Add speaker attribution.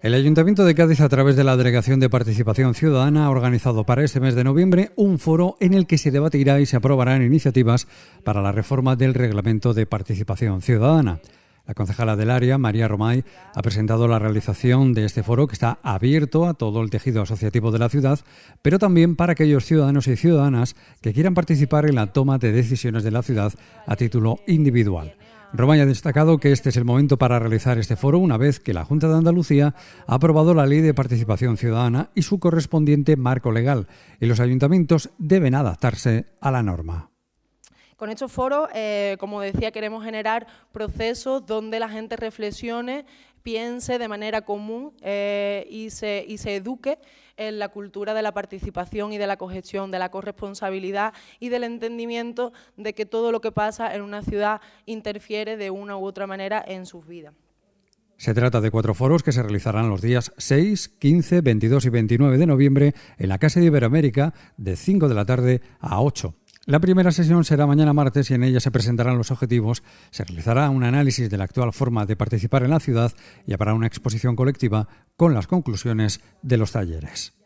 Speaker 1: El Ayuntamiento de Cádiz, a través de la Delegación de Participación Ciudadana, ha organizado para este mes de noviembre un foro en el que se debatirá y se aprobarán iniciativas para la reforma del Reglamento de Participación Ciudadana. La concejala del área, María Romay, ha presentado la realización de este foro que está abierto a todo el tejido asociativo de la ciudad, pero también para aquellos ciudadanos y ciudadanas que quieran participar en la toma de decisiones de la ciudad a título individual ya ha destacado que este es el momento para realizar este foro una vez que la Junta de Andalucía ha aprobado la Ley de Participación Ciudadana y su correspondiente marco legal, y los ayuntamientos deben adaptarse a la norma.
Speaker 2: Con estos foros, eh, como decía, queremos generar procesos donde la gente reflexione, piense de manera común eh, y, se, y se eduque en la cultura de la participación y de la cogestión, de la corresponsabilidad y del entendimiento de que todo lo que pasa en una ciudad interfiere de una u otra manera en sus vidas.
Speaker 1: Se trata de cuatro foros que se realizarán los días 6, 15, 22 y 29 de noviembre en la Casa de Iberoamérica de 5 de la tarde a 8. La primera sesión será mañana martes y en ella se presentarán los objetivos, se realizará un análisis de la actual forma de participar en la ciudad y habrá una exposición colectiva con las conclusiones de los talleres.